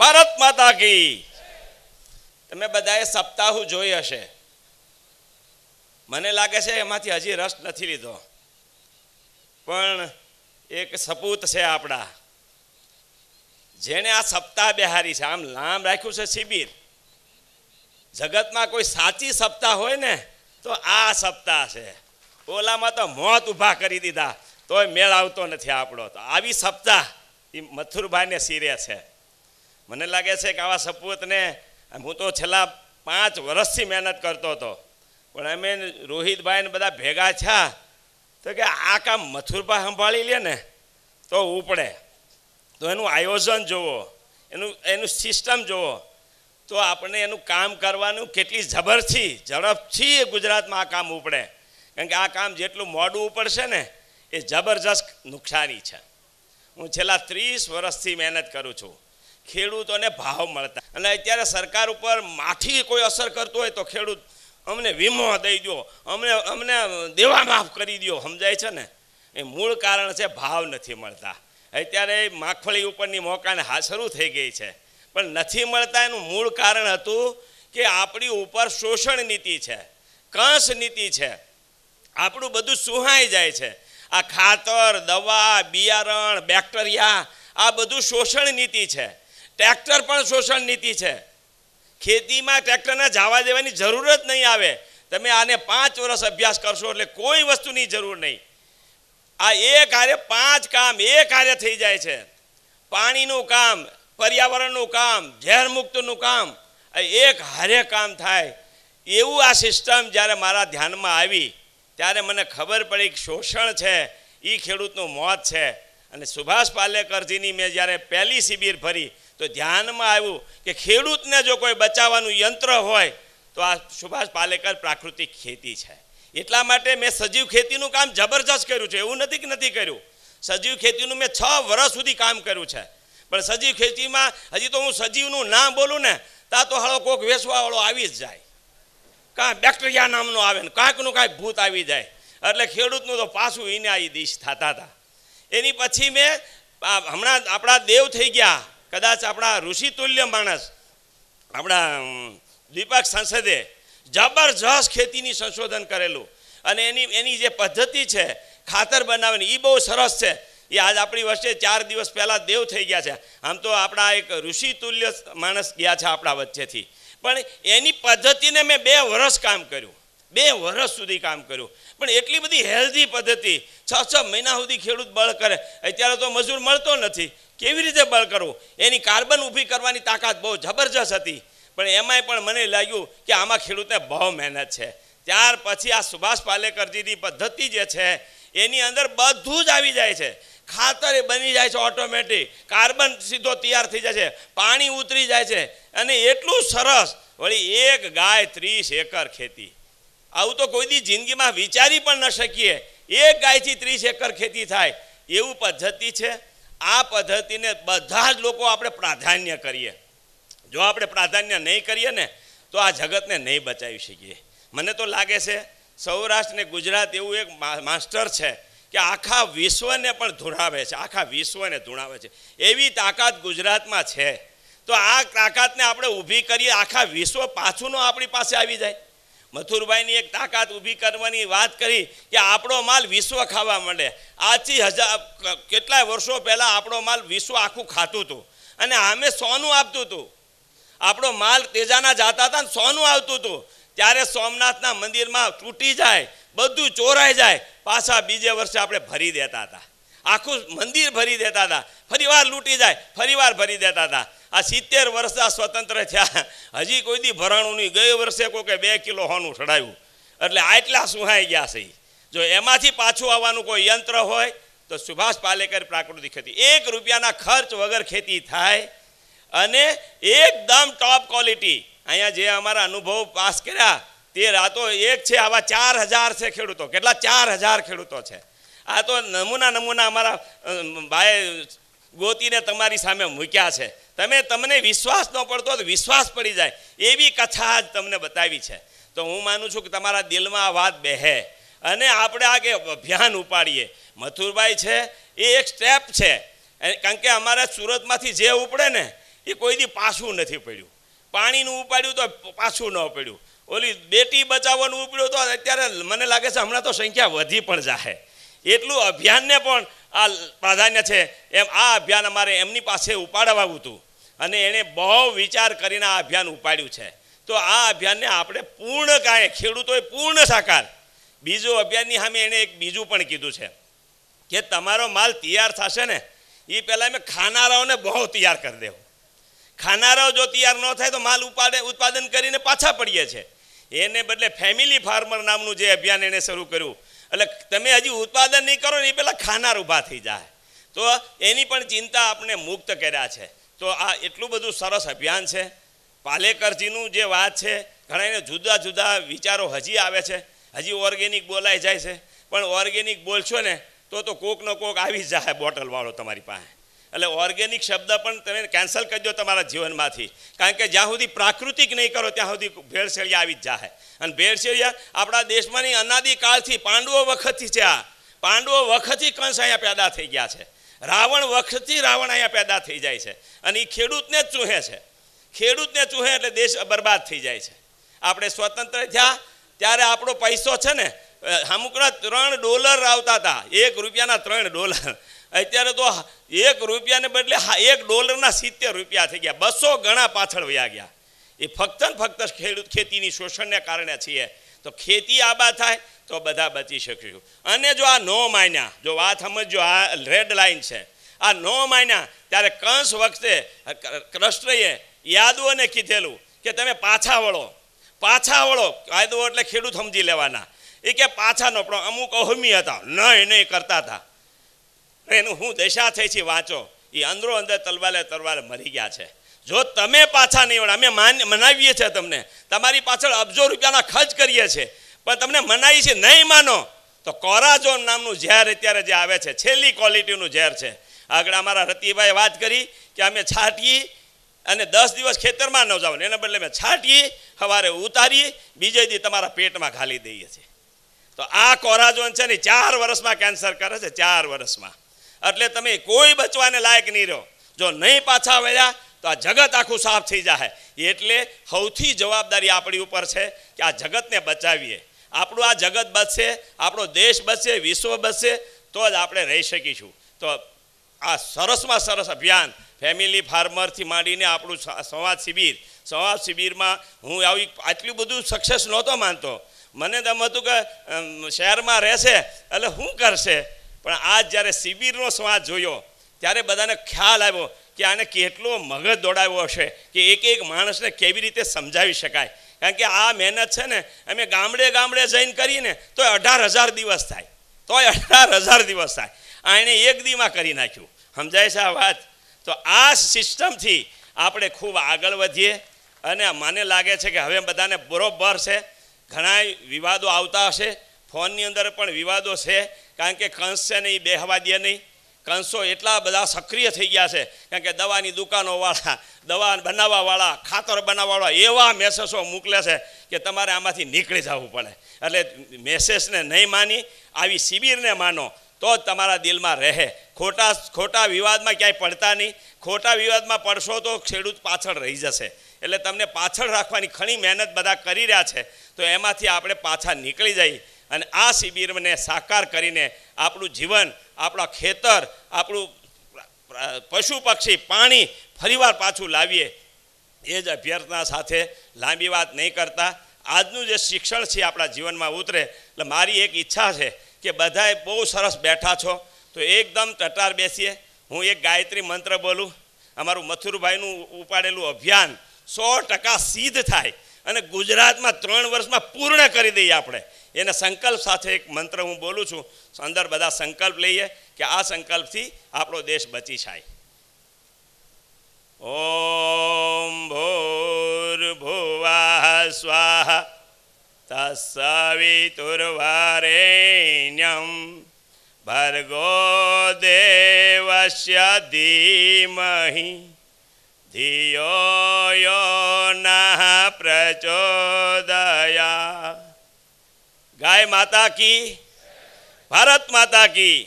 ભારત માતા કી તમે બધાએ સપ્તાહ જોઈ હશે મને લાગે છે એમાંથી હજી રસ નથી લીધો પણ એક સપૂત છે આપણા જેણે આ સપ્તાહ બિહારી છે આમ લાંબ રાખ્યું છે શિબિર જગતમાં કોઈ સાચી સપ્તાહ હોય ને તો આ સપ્તાહ છે ઓલામાં તો મોત ઊભા કરી દીધા તોય મેળ આવતો નથી આપણો તો આવી સપ્તાહ એ મથુરભાઈને સીરે છે મને લાગે છે કે આવા સપૂતને હું તો છેલ્લા પાંચ વર્ષથી મહેનત કરતો હતો પણ અમે રોહિતભાઈ ને બધા ભેગા છા તો કે આ કામ મથુરભાઈ સંભાળી લે ને તો ઉપડે તો એનું આયોજન જુઓ એનું એનું સિસ્ટમ જુઓ તો આપણે એનું કામ કરવાનું કેટલી જબરથી ઝડપથી ગુજરાતમાં આ કામ ઉપડે કારણ કે આ કામ જેટલું મોડું ઉપડશે ને એ જબરજસ્ત નુકસાની છે હું છેલ્લા ત્રીસ વર્ષથી મહેનત કરું છું ખેડૂતોને ભાવ મળતા અને અત્યારે સરકાર ઉપર માઠી કોઈ અસર કરતું હોય તો ખેડૂત અમને વીમો દઈ દો અમને અમને દેવા માફ કરી દો સમજાય છે ને એ મૂળ કારણ છે ભાવ નથી મળતા અત્યારે માખફળી ઉપરની મોકાને હા શરૂ થઈ ગઈ છે પણ નથી મળતા એનું મૂળ કારણ હતું કે આપણી ઉપર શોષણ નીતિ છે કંસ નીતિ છે આપણું બધું સુહાઈ જાય છે આ ખાતર દવા બિયારણ બેક્ટેરિયા આ બધું શોષણ નીતિ છે ટ્રેક્ટર પણ શોષણ નીતિ છે ખેતીમાં ટ્રેક્ટરને જાવા દેવાની જરૂર જ નહીં આવે તમે આને પાંચ વર્ષ અભ્યાસ કરશો એટલે કોઈ વસ્તુની જરૂર નહીં આ એ કાર્ય પાંચ કામ એ કાર્ય થઈ જાય છે પાણીનું કામ પર્યાવરણનું કામ ઝેરમુક્તનું કામ એક હારે કામ થાય એવું આ સિસ્ટમ જ્યારે મારા ધ્યાનમાં આવી ત્યારે મને ખબર પડી કે શોષણ છે એ ખેડૂતનું મોત છે અને સુભાષ પાલેકરજીની મેં જ્યારે પહેલી શિબિર ફરી તો ધ્યાનમાં આવ્યું કે ખેડૂતને જો કોઈ બચાવવાનું યંત્ર હોય તો આ સુભાષ પાલેકર પ્રાકૃતિક ખેતી છે એટલા માટે મેં સજીવ ખેતીનું કામ જબરજસ્ત કર્યું છે એવું નથી કે નથી કર્યું સજીવ ખેતીનું મેં છ વર્ષ સુધી કામ કર્યું છે પણ સજીવ ખેતીમાં હજી તો હું સજીવનું નામ બોલું ને ત્યાં તો હળો કોક વેસવાવાળો આવી જ જાય કાં બેક્ટેરિયા નામનો આવે ને કાંકનું કાંઈક ભૂત આવી જાય એટલે ખેડૂતનું તો પાછું એને આ દિશ થતા હતા એની પછી મેં હમણાં આપણા દેવ થઈ ગયા કદાચ આપણા ઋષિતુલ્ય માણસ આપણા દીપક સંસદે જબરજસ્ત ખેતીની સંશોધન કરેલું અને એની એની જે પદ્ધતિ છે ખાતર બનાવવાની એ બહુ સરસ છે એ આજ આપણી વચ્ચે ચાર દિવસ પહેલાં દેવ થઈ ગયા છે આમ તો આપણા એક ઋષિતુલ્ય માણસ ગયા છે આપણા વચ્ચેથી પણ એની પદ્ધતિને મેં બે વર્ષ કામ કર્યું બે વર્ષ સુધી કામ કર્યું પણ એટલી બધી હેલ્ધી પદ્ધતિ છ છ મહિના સુધી ખેડૂત બળ કરે અત્યારે તો મજૂર મળતો નથી કેવી રીતે બળ કરવું એની કાર્બન ઊભી કરવાની તાકાત બહુ જબરજસ્ત હતી પણ એમાંય પણ મને લાગ્યું કે આમાં ખેડૂતે બહુ મહેનત છે ત્યાર પછી આ સુભાષ પાલેકરજીની પદ્ધતિ જે છે એની અંદર બધું જ આવી જાય છે ખાતર એ બની જાય છે ઓટોમેટિક કાર્બન સીધો તૈયાર થઈ જાય છે પાણી ઉતરી જાય છે અને એટલું સરસ વળી એક ગાય ત્રીસ એકર ખેતી આવું તો કોઈ દી જિંદગીમાં વિચારી પણ ન શકીએ એક ગાયથી ત્રીસ એકર ખેતી થાય એવું પદ્ધતિ છે આ પદ્ધતિને બધા જ લોકો આપણે પ્રાધાન્ય કરીએ જો આપણે પ્રાધાન્ય નહીં કરીએ ને તો આ જગતને નહીં બચાવી શકીએ મને તો લાગે છે સૌરાષ્ટ્ર ને ગુજરાત એવું એક માસ્ટર છે કે આખા વિશ્વને પણ ધુણાવે છે આખા વિશ્વને ધુણાવે છે એવી તાકાત ગુજરાતમાં છે તો આ તાકાતને આપણે ઊભી કરીએ આખા વિશ્વ પાછુંનો આપણી પાસે આવી જાય મથુરભાઈની એક તાકાત ઊભી કરવાની વાત કરી કે આપણો માલ વિશ્વ ખાવા માંડે આજથી હજાર કેટલાય વર્ષો પહેલાં આપણો માલ વિશ્વ આખું ખાતું હતું અને આમે સોનું આપતું હતું આપણો માલ તેજાના જાતા હતા ને સોનું આવતું હતું ત્યારે સોમનાથના મંદિરમાં તૂટી જાય બધું ચોરાઈ જાય પાછા બીજે વર્ષે આપણે ભરી દેતા હતા આખું મંદિર ભરી દેતા હતા ફરીવાર લૂંટી જાય ફરીવાર ભરી દેતા હતા આ સિત્તેર વર્ષના સ્વતંત્ર થયા હજી કોઈ દી ભરાણું નહીં ગયે વર્ષે કોકે બે કિલો હોનું ચડાવ્યું એટલે આટલા સુહાઈ ગયા છે જો એમાંથી પાછું આવવાનું કોઈ યંત્ર હોય તો સુભાષ પાલેકર પ્રાકૃતિક ખેતી એક રૂપિયાના ખર્ચ વગર ખેતી થાય અને એકદમ ટોપ ક્વોલિટી અહીંયા જે અમારા અનુભવ પાસ કર્યા તે રાતો એક છે આવા ચાર હજાર છે ખેડૂતો કેટલા ચાર હજાર ખેડૂતો છે આ તો નમૂના નમૂના અમારા ભાઈ ગોતીને તમારી સામે મૂક્યા છે તમે તમને વિશ્વાસ ન પડતો તો વિશ્વાસ પડી જાય એવી કથા જ તમને બતાવી છે તો હું માનું છું કે તમારા દિલમાં આ વાત બેહે અને આપણે આ કે અભિયાન ઉપાડીએ મથુરભાઈ છે એ એક સ્ટેપ છે કારણ કે અમારા સુરતમાંથી જે ઉપડે ને એ કોઈથી પાછું નથી પડ્યું પાણીનું ઉપાડ્યું તો પાછું ન પડ્યું ઓલી બેટી બચાવવાનું ઉપડ્યું તો અત્યારે મને લાગે છે હમણાં તો સંખ્યા વધી પણ જાય એટલું અભિયાનને પણ આ પ્રાધાન્ય છે એમ આ અભિયાન અમારે એમની પાસે ઉપાડવાવું હતું અને એણે બહુ વિચાર કરીને આ અભિયાન ઉપાડ્યું છે તો આ અભિયાનને આપણે પૂર્ણ કાંઈ ખેડૂતોએ પૂર્ણ સાકાર બીજું અભિયાનની સામે એણે એક બીજું પણ કીધું છે કે તમારો માલ તૈયાર થશે ને એ પહેલાં અમે ખાનારાઓને બહુ તૈયાર કરી દેવું ખાનારાઓ જો તૈયાર ન થાય તો માલ ઉપાડે ઉત્પાદન કરીને પાછા પડીએ છીએ એને બદલે ફેમિલી ફાર્મર નામનું જે અભિયાન એણે શરૂ કર્યું એટલે તમે હજી ઉત્પાદન નહીં કરો ને એ પહેલાં ખાનાર ઊભા થઈ જાય તો એની પણ ચિંતા આપણે મુક્ત કર્યા છે તો આ એટલું બધું સરસ અભિયાન છે પાલેકરજીનું જે વાત છે ઘણાને જુદા જુદા વિચારો હજી આવે છે હજી ઓર્ગેનિક બોલાઈ જાય છે પણ ઓર્ગેનિક બોલશો ને તો તો ન કોક આવી જાય બોટલવાળો તમારી પાસે એટલે ઓર્ગેનિક શબ્દ પણ તમે કેન્સલ કરજો તમારા જીવનમાંથી કારણ કે જ્યાં સુધી પ્રાકૃતિક નહીં કરો ત્યાં સુધી ભેળસેળિયા આવી જ જાય અને ભેળસેળિયા આપણા દેશમાંની અનાદિકાળથી પાંડવો વખતથી છે આ પાંડવો વખતથી કંસ અહીંયા પેદા થઈ ગયા છે રાવણ વખતથી રાવણ અહીંયા પેદા થઈ જાય છે અને એ ખેડૂતને જ ચૂહે છે ખેડૂતને ચૂહે એટલે દેશ બરબાદ થઈ જાય છે આપણે સ્વતંત્ર થયા ત્યારે આપણો પૈસો છે ને અમુકના ત્રણ ડોલર આવતા હતા એક રૂપિયાના ત્રણ ડોલર અત્યારે તો એક રૂપિયાને બદલે એક ડોલરના સિત્તેર રૂપિયા થઈ ગયા બસો ગણા પાછળ વયા ગયા એ ફક્ત ને ફક્ત ખેડૂત ખેતીની શોષણને કારણે છીએ તો ખેતી આબા થાય તો બધા બચી શકીશું અને જો આ નો માન્યા જો વાત સમજો આ રેડ લાઇન છે આ નો માન્યા ત્યારે કંસ વખતે કૃષ્ણએ યાદવોને કીધેલું કે તમે પાછા વળો પાછા વળો કાયદો એટલે ખેડૂત સમજી લેવાના એ કે પાછા નો પણ અમુક અહમી હતા નહીં નહીં કરતા હતા એનું હું દેશા થઈ છે વાંચો એ અંદરો અંદર તલવાલે તલવાલે મરી ગયા છે જો તમે પાછા નહીં વળે અમે મનાવીએ છીએ તમને તમારી પાછળ અબજો રૂપિયાના ખર્ચ કરીએ છીએ પણ તમને મનાવી છે નહીં માનો તો કોરાજોન નામનું ઝેર અત્યારે જે આવે છે છેલ્લી ક્વોલિટીનું ઝેર છે આગળ અમારા રતિભાઈએ વાત કરી કે અમે છાંટીએ અને દસ દિવસ ખેતરમાં ન જાવ એના બદલે અમે છાંટીએ સવારે ઉતારીએ બીજે દી તમારા પેટમાં ખાલી દઈએ છીએ તો આ કોરાજોન છે ને ચાર વર્ષમાં કેન્સર કરે છે ચાર વર્ષમાં એટલે તમે કોઈ બચવાને લાયક નહીં રહો જો નહીં પાછા વળ્યા તો આ જગત આખું સાફ થઈ જાય એટલે સૌથી જવાબદારી આપણી ઉપર છે કે આ જગતને બચાવીએ આપણું આ જગત બચશે આપણો દેશ બચશે વિશ્વ બચશે તો જ આપણે રહી શકીશું તો આ સરસમાં સરસ અભિયાન ફેમિલી ફાર્મરથી માંડીને આપણું સંવાદ શિબિર સંવાદ શિબિરમાં હું આવી આટલું બધું સક્સેસ નહોતો માનતો મને તો એમ હતું કે શહેરમાં રહેશે એટલે શું કરશે પણ આ જ્યારે શિબિરનો સ્વાદ જોયો ત્યારે બધાને ખ્યાલ આવ્યો કે આને કેટલો મગજ દોડાવ્યો હશે કે એક એક માણસને કેવી રીતે સમજાવી શકાય કારણ કે આ મહેનત છે ને અમે ગામડે ગામડે જઈને કરીને તો અઢાર હજાર દિવસ થાય તોય અઢાર હજાર દિવસ થાય આ એણે એક દીમાં કરી નાખ્યું સમજાય છે આ વાત તો આ સિસ્ટમથી આપણે ખૂબ આગળ વધીએ અને મને લાગે છે કે હવે બધાને બરોબર છે ઘણા વિવાદો આવતા હશે ફોનની અંદર પણ વિવાદો છે કારણ કે કંસ છે ને એ બેહવા દે નહીં કંસો એટલા બધા સક્રિય થઈ ગયા છે કારણ કે દવાની દુકાનોવાળા દવા બનાવવાવાળા ખાતર બનાવવાવાળા એવા મેસેજો મોકલે છે કે તમારે આમાંથી નીકળી જવું પડે એટલે મેસેજને નહીં માની આવી શિબિરને માનો તો જ તમારા દિલમાં રહે ખોટા ખોટા વિવાદમાં ક્યાંય પડતા નહીં ખોટા વિવાદમાં પડશો તો ખેડૂત પાછળ રહી જશે એટલે તમને પાછળ રાખવાની ઘણી મહેનત બધા કરી રહ્યા છે તો એમાંથી આપણે પાછા નીકળી જઈએ અને આ શિબિરને સાકાર કરીને આપણું જીવન આપણા ખેતર આપણું પશુ પક્ષી પાણી ફરીવાર પાછું લાવીએ એ જ અભ્યર્થના સાથે લાંબી વાત નહીં કરતા આજનું જે શિક્ષણ છે આપણા જીવનમાં ઉતરે એટલે મારી એક ઈચ્છા છે કે બધાએ બહુ સરસ બેઠા છો તો એકદમ ટટાર બેસીએ હું એક ગાયત્રી મંત્ર બોલું અમારું મથુરભાઈનું ઉપાડેલું અભિયાન સો ટકા સિદ્ધ થાય અને ગુજરાતમાં ત્રણ વર્ષમાં પૂર્ણ કરી દઈએ આપણે એના સંકલ્પ સાથે એક મંત્ર હું બોલું છું અંદર બધા સંકલ્પ લઈએ કે આ સંકલ્પથી આપણો દેશ બચી જાય ઓમ ભૂર્ભુવા સ્વાહા તસ્સવિતુર્વરેણ્યં ભર્ગો દેવસ્ય ધીમહિ ધિયો યો નઃ પ્રચોદયા ગાય માતા કી ભારત માતા કી